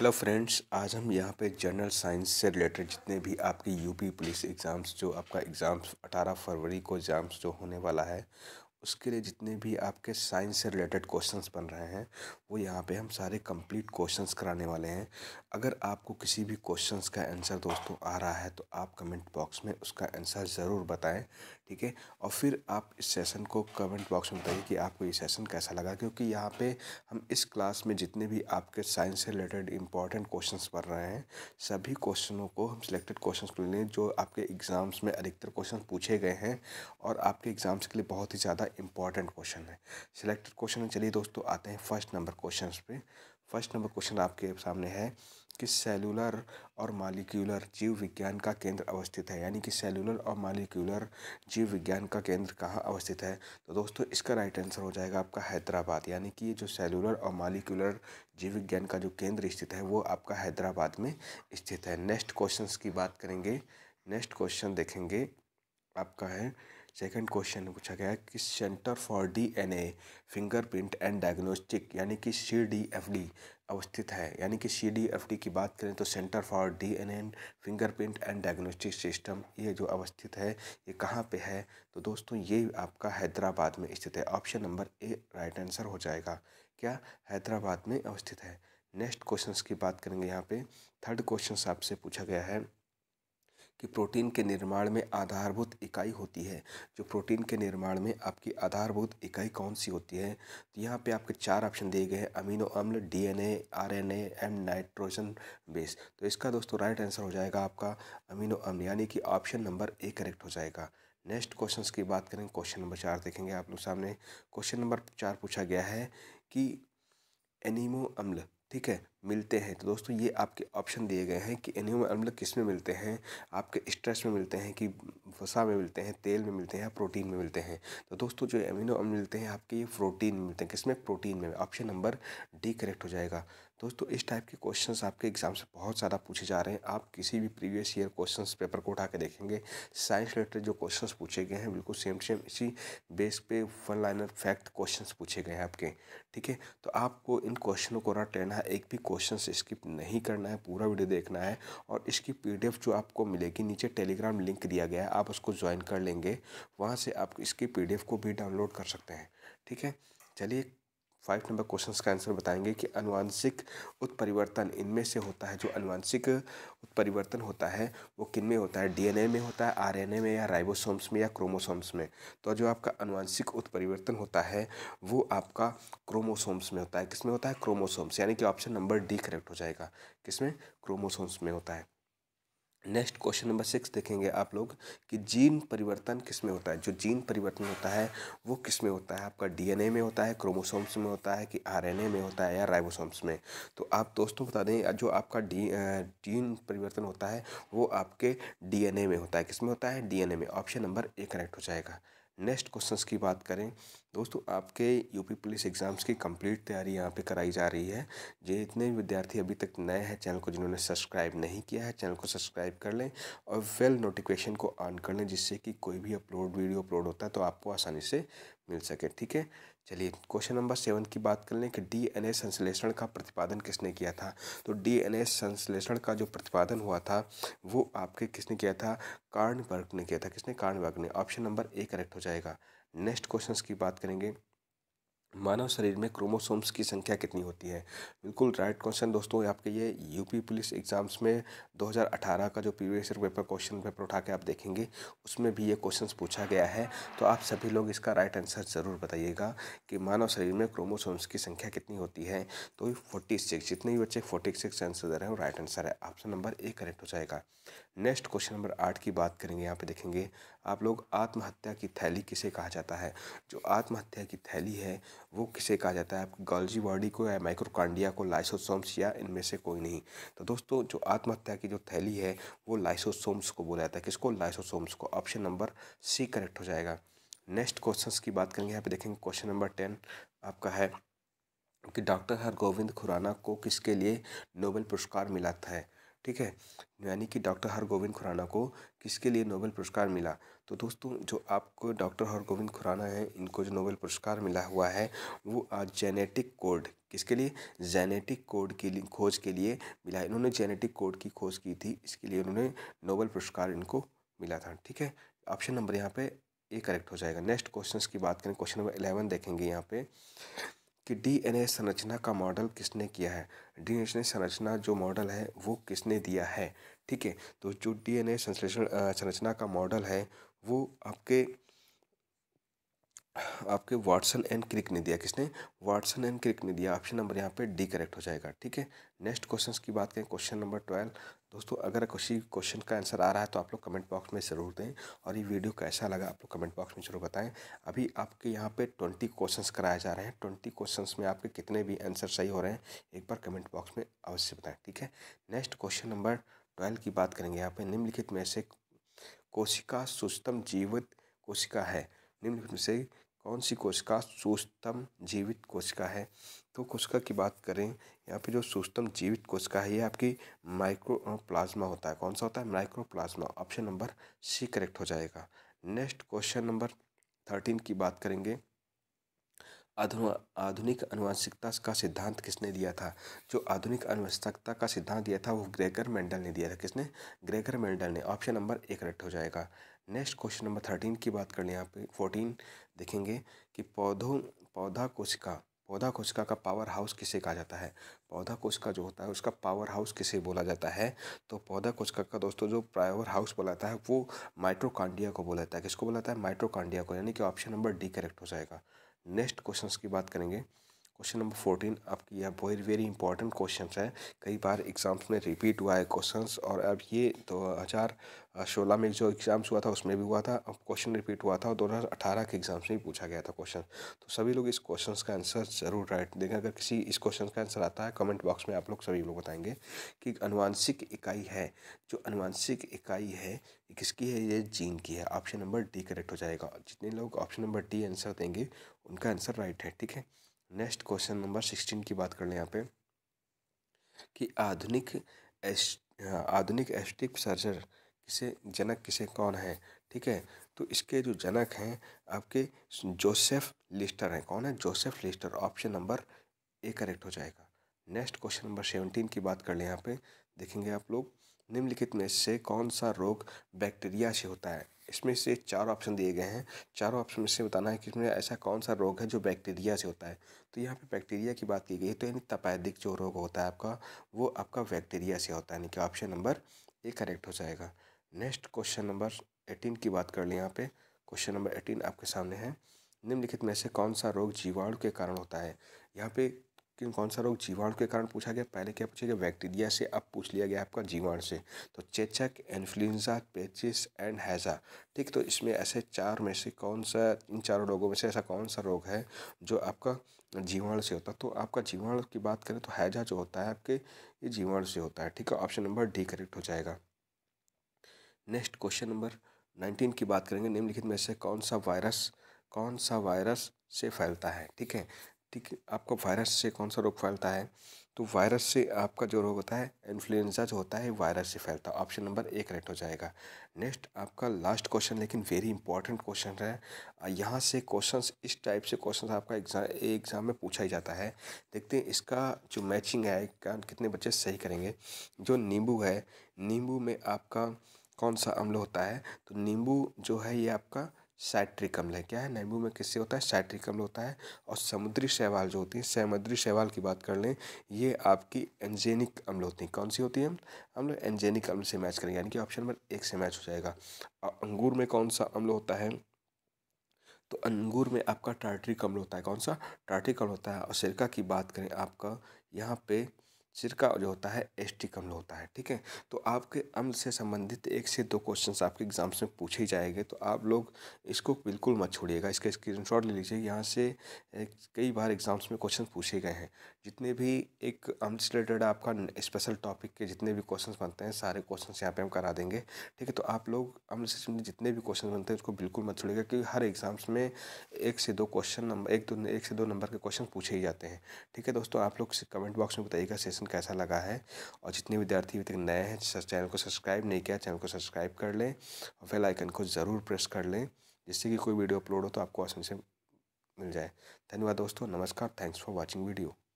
hello friends आज हम यहाँ पे जनरल साइंस से रिलेटेड जितने भी आपकी यूपी पुलिस एग्ज़ाम्स जो आपका एग्ज़ाम्स 18 फरवरी को एग्ज़ाम्स जो होने वाला है उसके लिए जितने भी आपके साइंस से रिलेटेड क्वेश्चंस बन रहे हैं वो यहाँ पे हम सारे कंप्लीट क्वेश्चंस कराने वाले हैं अगर आपको किसी भी क्वेश्चंस का आंसर दोस्तों आ रहा है तो आप कमेंट बॉक्स में उसका आंसर ज़रूर बताएं ठीक है और फिर आप इस सेशन को कमेंट बॉक्स में बताइए कि आपको ये सेशन कैसा लगा क्योंकि यहाँ पर हम इस क्लास में जितने भी आपके साइंस से रिलेटेड इंपॉर्टेंट क्वेश्चन पढ़ रहे हैं सभी क्वेश्चनों को हम सिलेक्टेड क्वेश्चन ले लें जो आपके एग्ज़ाम्स में अधिकतर क्वेश्चन पूछे गए हैं और आपके एग्ज़ाम्स के लिए बहुत ही ज़्यादा इंपॉर्टेंट क्वेश्चन है सिलेक्टेड क्वेश्चन चलिए दोस्तों आते हैं फर्स्ट नंबर क्वेश्चन पे फर्स्ट नंबर क्वेश्चन आपके सामने है कि सेलुलर और मालिक्यूलर जीव विज्ञान का केंद्र अवस्थित है यानी कि सेलुलर और मालिक्यूलर जीव विज्ञान का केंद्र कहाँ अवस्थित है तो दोस्तों इसका राइट आंसर हो जाएगा आपका हैदराबाद यानी कि जो सेलुलर और मालिक्यूलर जीव विज्ञान का जो केंद्र स्थित है वो आपका हैदराबाद में स्थित है नेक्स्ट क्वेश्चन की बात करेंगे नेक्स्ट क्वेश्चन देखेंगे आपका है सेकंड क्वेश्चन पूछा गया है कि centre for DNA fingerprint and diagnostic यानी कि सी डी एफ डी अवस्थित है यानी कि सी डी एफ डी की बात करें तो centre for D N N fingerprint and diagnostic system ये जो अवस्थित है ये कहाँ पे है तो दोस्तों ये आपका हैदराबाद में स्थित है option number A right answer हो जाएगा क्या हैदराबाद में अवस्थित है नेक्स्ट क्वेश्चन की बात करेंगे यहाँ पर थर्ड क्वेश्चन आपसे पूछा गया है कि प्रोटीन के निर्माण में आधारभूत इकाई होती है जो प्रोटीन के निर्माण में आपकी आधारभूत इकाई कौन सी होती है तो यहाँ पे आपके चार ऑप्शन दिए गए हैं अमीनो अम्ल DNA RNA and nitrogen base तो इसका दोस्तों राइट आंसर हो जाएगा आपका अमीनो अम्ल यानी कि ऑप्शन नंबर ए करेक्ट हो जाएगा नेक्स्ट क्वेश्चन की बात करें क्वेश्चन नंबर चार देखेंगे आप लोग सामने क्वेश्चन नंबर चार पूछा गया है कि एनिमो अम्ल ठीक है मिलते हैं तो दोस्तों ये आपके ऑप्शन दिए गए हैं कि एनिमल मतलब अम्ल किस में मिलते हैं आपके स्ट्रेस में मिलते हैं कि वसा में मिलते हैं तेल में मिलते हैं या प्रोटीन में मिलते हैं तो दोस्तों जो एमिनो अम्ल मिलते हैं आपके ये प्रोटीन में मिलते हैं किस में प्रोटीन में ऑप्शन नंबर डी करेक्ट हो जाएगा दोस्तों इस टाइप के क्वेश्चन आपके एग्जाम से बहुत ज़्यादा पूछे जा रहे हैं आप किसी भी प्रीवियस ईयर क्वेश्चन पेपर को उठा के देखेंगे साइंस रिलेटेड जो क्वेश्चन पूछे गए हैं बिल्कुल सेम सेम इसी बेस पे वन लाइनर फैक्ट क्वेश्चन पूछे गए हैं आपके ठीक है तो आपको इन क्वेश्चनों को रट लेना है एक भी क्वेश्चन स्किप नहीं करना है पूरा वीडियो देखना है और इसकी पीडीएफ जो आपको मिलेगी नीचे टेलीग्राम लिंक दिया गया है आप उसको ज्वाइन कर लेंगे वहाँ से आप इसकी पीडीएफ को भी डाउनलोड कर सकते हैं ठीक है चलिए फाइव नंबर क्वेश्चन का आंसर बताएंगे कि अनुवांशिक उत्परिवर्तन इनमें से होता है जो अनुवांशिक उत्परिवर्तन होता है वो किन में होता है डीएनए में होता है आरएनए में या राइबोसोम्स में या क्रोमोसोम्स में तो जो आपका अनुवांशिक उत्परिवर्तन होता है वो आपका क्रोमोसोम्स में होता है किसमें होता है क्रोमोसोम्स यानी कि ऑप्शन नंबर डी करेक्ट हो जाएगा किसमें क्रोमोसोम्स में होता है नेक्स्ट क्वेश्चन नंबर सिक्स देखेंगे आप लोग कि जीन परिवर्तन किस में होता है जो जीन परिवर्तन होता है वो किस में होता है आपका डीएनए में होता है क्रोमोसोम्स में होता है कि आरएनए में होता है या राइबोसोम्स में तो आप दोस्तों बता दें जो आपका डी जीन परिवर्तन होता है वो आपके डीएनए में होता है किस में होता है डी में ऑप्शन नंबर ए करेक्ट हो जाएगा नेक्स्ट क्वेश्चंस की बात करें दोस्तों आपके यूपी पुलिस एग्ज़ाम्स की कंप्लीट तैयारी यहाँ पे कराई जा रही है ये इतने विद्यार्थी अभी तक नए हैं चैनल को जिन्होंने सब्सक्राइब नहीं किया है चैनल को सब्सक्राइब कर लें और वेल नोटिफिकेशन को ऑन कर लें जिससे कि कोई भी अपलोड वीडियो अपलोड होता है तो आपको आसानी से मिल सके ठीक है चलिए क्वेश्चन नंबर सेवन की बात कर लें कि डीएनए संश्लेषण का प्रतिपादन किसने किया था तो डीएनए संश्लेषण का जो प्रतिपादन हुआ था वो आपके किसने किया था कार्नबर्ग ने किया था किसने कार्नबर्ग ने ऑप्शन नंबर ए करेक्ट हो जाएगा नेक्स्ट क्वेश्चन की बात करेंगे मानव शरीर में क्रोमोसोम्स की संख्या कितनी होती है बिल्कुल राइट क्वेश्चन दोस्तों आपके ये यूपी पुलिस एग्जाम्स में 2018 का जो previous year paper question paper उठा के आप देखेंगे उसमें भी ये क्वेश्चन पूछा गया है तो आप सभी लोग इसका राइट आंसर ज़रूर बताइएगा कि मानव शरीर में क्रोमोसोम्स की संख्या कितनी होती है तो फोर्टी सिक्स जितने भी बच्चे फोर्टी सिक्स आंसर दे रहे हैं राइट आंसर है ऑप्शन नंबर ए करेक्ट हो जाएगा नेक्स्ट क्वेश्चन नंबर आठ की बात करेंगे यहाँ पे देखेंगे आप लोग आत्महत्या की थैली किसे कहा जाता है जो आत्महत्या की थैली है वो किसे कहा जाता है आपकी गॉल्जी बॉडी को या माइक्रोकांडिया को लाइसोसोम्स या इनमें से कोई नहीं तो दोस्तों जो आत्महत्या की जो थैली है वो लाइसोसोम्स को बोला जाता है किसको लाइसोसोम्स को ऑप्शन नंबर सी करेक्ट हो जाएगा नेक्स्ट क्वेश्चंस की बात करेंगे यहाँ पे देखेंगे क्वेश्चन नंबर टेन आपका है कि डॉक्टर हरगोविंद खुराना को किसके लिए नोबेल पुरस्कार मिला था ठीक है यानी कि डॉक्टर हरगोविंद खुराना को किसके लिए नोबेल पुरस्कार मिला तो दोस्तों जो आपको डॉक्टर हरगोविंद खुराना है इनको जो नोबेल पुरस्कार मिला हुआ है वो जेनेटिक कोड किसके लिए जेनेटिक कोड के लिए खोज के लिए मिला इन्होंने जेनेटिक कोड की खोज की थी इसके लिए उन्होंने नोबेल पुरस्कार इनको मिला था ठीक है ऑप्शन नंबर यहाँ पे ये करेक्ट हो जाएगा नेक्स्ट क्वेश्चंस की बात करें क्वेश्चन नंबर इलेवन देखेंगे यहाँ पे कि डीएनए संरचना का मॉडल किसने किया है डीएनए संरचना जो मॉडल है वो किसने दिया है ठीक है तो जो डीएनए संश्लेषण संरचना का मॉडल है वो आपके आपके वाटसन एंड क्रिक ने दिया किसने वाटसन एंड क्रिक ने दिया ऑप्शन नंबर यहाँ पे डी करेक्ट हो जाएगा ठीक है नेक्स्ट क्वेश्चन की बात करें क्वेश्चन नंबर ट्वेल्व दोस्तों अगर किसी क्वेश्चन का आंसर आ रहा है तो आप लोग कमेंट बॉक्स में ज़रूर दें और ये वीडियो कैसा लगा आप लोग कमेंट बॉक्स में ज़रूर बताएं अभी आपके यहाँ पे ट्वेंटी क्वेश्चंस कराए जा रहे हैं ट्वेंटी क्वेश्चंस में आपके कितने भी आंसर सही हो रहे हैं एक बार कमेंट बॉक्स में अवश्य बताएं ठीक है नेक्स्ट क्वेश्चन नंबर ट्वेल्व की बात करेंगे यहाँ पर निम्नलिखित में से कोशिका सुस्तम जीवित कोशिका है निम्नलिखित में से कौन सी कोशिका सूस्तम जीवित कोशिका है तो कोशिका की बात करें यहाँ पे जो सूस्तम जीवित कोशिका है ये आपकी माइक्रो प्लाज्मा होता है कौन सा होता है micro plasma option number C correct हो जाएगा नेक्स्ट क्वेश्चन नंबर थर्टीन की बात करेंगे आधुनिक अनुवांशिकता का सिद्धांत किसने दिया था जो आधुनिक अनुवांशिकता का सिद्धांत दिया था वो ग्रेगर मेंडल ने दिया था किसने ग्रेगर मेंडल ने ऑप्शन नंबर ए करेक्ट हो जाएगा नेक्स्ट क्वेश्चन नंबर थर्टीन की बात कर लें यहाँ पे फोर्टीन देखेंगे कि पौधों पौधा कोशिका पौधा कोशिका का पावर हाउस किसे कहा जाता है पौधा कोशिका जो होता है उसका पावर हाउस किसे बोला जाता है तो पौधा कोशिका का दोस्तों जो पावर हाउस बोला जाता है वो माइट्रोकांडिया को बोला जाता है किसको बोला जाता है माइट्रोकांडिया को यानी कि ऑप्शन नंबर डी करेक्ट हो जाएगा नेक्स्ट क्वेश्चन की बात करेंगे क्वेश्चन नंबर फोर्टीन आपकी यह बहुत वेरी इंपॉर्टेंट क्वेश्चन है कई बार एग्जाम्स में रिपीट हुआ है क्वेश्चन और अब ये दो हज़ार सोलह में जो एग्ज़ाम्स हुआ था उसमें भी हुआ था अब क्वेश्चन रिपीट हुआ था और दो हज़ार अठारह के एग्ज़ाम्स में भी पूछा गया था क्वेश्चन तो सभी लोग इस क्वेश्चन का आंसर ज़रूर राइट देंगे अगर किसी इस क्वेश्चन का आंसर आता है कमेंट बॉक्स में आप लोग सभी लोग बताएंगे कि अनुवांशिक इकाई है जो अनुवांशिक इकाई है किसकी है ये जीन की है ऑप्शन नंबर डी करेक्ट हो जाएगा जितने लोग ऑप्शन नंबर डी आंसर देंगे उनका आंसर राइट है ठीक है नेक्स्ट क्वेश्चन नंबर सिक्सटीन की बात कर लें यहाँ पे कि आधुनिक एस आधुनिक एस्टिक सर्जर किसे जनक किसे कौन है ठीक है तो इसके जो जनक हैं आपके जोसेफ लिस्टर हैं कौन है Joseph Lister option number A correct हो जाएगा नेक्स्ट क्वेश्चन नंबर सेवनटीन की बात कर लें यहाँ पे देखेंगे आप लोग निम्नलिखित में से कौन सा रोग बैक्टीरिया से होता है इसमें से चार ऑप्शन दिए गए हैं चारों ऑप्शन में से बताना है कि इसमें ऐसा कौन सा रोग है जो बैक्टीरिया से होता है तो यहाँ पे बैक्टीरिया की बात की गई है तो यानी तपैदिक जो रोग होता है आपका वो आपका बैक्टीरिया से होता है यानी कि ऑप्शन नंबर ए करेक्ट हो जाएगा नेक्स्ट क्वेश्चन नंबर एटीन की बात कर लें यहाँ पे क्वेश्चन नंबर एटीन आपके सामने है निम्नलिखित में से कौन सा रोग जीवाणु के कारण होता है यहाँ पे कि कौन सा रोग जीवाणु के कारण पूछा गया पहले क्या पूछा गया बैक्टीरिया से अब पूछ लिया गया आपका जीवाणु से तो चेचक इन्फ्लुएंजा पेचिस एंड हैज़ा ठीक तो इसमें ऐसे चार में से कौन सा इन चारों रोगों में से ऐसा कौन सा रोग है जो आपका जीवाणु से होता है तो आपका जीवाणु की बात करें तो हैजा जो होता है आपके ये जीवाणु से होता है ठीक है ऑप्शन नंबर डी करेक्ट हो जाएगा नेक्स्ट क्वेश्चन नंबर नाइनटीन की बात करेंगे निम्नलिखित में से कौन सा वायरस कौन सा वायरस से फैलता है ठीक है ठीक है आपको वायरस से कौन सा रोग फैलता है तो वायरस से आपका जो रोग होता है इन्फ्लुएंजा जो होता है वायरस से फैलता है ऑप्शन नंबर एक करेक्ट हो जाएगा नेक्स्ट आपका लास्ट क्वेश्चन लेकिन वेरी इंपॉर्टेंट क्वेश्चन है यहाँ से क्वेश्चंस इस टाइप से क्वेश्चंस आपका एग्जाम एग्ज़ाम में पूछा ही जाता है देखते हैं इसका जो मैचिंग है कितने बच्चे सही करेंगे जो नींबू है नींबू में आपका कौन सा अम्ल होता है तो नींबू जो है ये आपका साइट्रिक अम्ल है क्या है नींबू में किससे होता है साइट्रिक अम्ल होता है और समुद्री शैवाल जो होती है समुद्री शैवाल की बात कर लें ये आपकी एंजेनिक अम्ल होती है कौन सी होती है हम लोग एंजेनिक अम्ल से मैच करेंगे यानी कि ऑप्शन नंबर एक से मैच हो जाएगा और अंगूर में कौन सा अम्ल होता है तो अंगूर में आपका टार्ट्रिक अम्ल होता है कौन सा टार्ट्रिक अम्ल होता है और सिरका की बात करें आपका यहाँ पे का जो होता है एस्टिक अम्ल होता है ठीक है तो आपके अम्ल से संबंधित एक से दो क्वेश्चन आपके एग्जाम्स में पूछे ही जाएंगे तो आप लोग इसको बिल्कुल मत छोड़िएगा इसका शॉट ले लीजिए यहाँ से कई बार एग्जाम्स में क्वेश्चन पूछे गए हैं जितने भी एक अम्ल से रिलेटेड आपका स्पेशल टॉपिक के जितने भी क्वेश्चन बनते हैं सारे क्वेश्चन यहाँ पर हम करा देंगे ठीक है तो आप लोग अम्ल से संबंधित जितने भी क्वेश्चन बनते हैं उसको बिल्कुल मत छोड़िएगा क्योंकि हर एग्जाम्स में एक से दो क्वेश्चन नंबर एक दो एक से दो नंबर के क्वेश्चन पूछे ही जाते हैं ठीक है दोस्तों आप लोग कमेंट बॉक्स में बताइएगा सेशन कैसा लगा है और जितने विद्यार्थी अभी तक नए हैं चैनल को सब्सक्राइब नहीं किया चैनल को सब्सक्राइब कर लें और फिर आइकन को ज़रूर प्रेस कर लें जिससे कि कोई वीडियो अपलोड हो तो आपको आसानी से मिल जाए धन्यवाद दोस्तों नमस्कार थैंक्स फॉर वॉचिंग वीडियो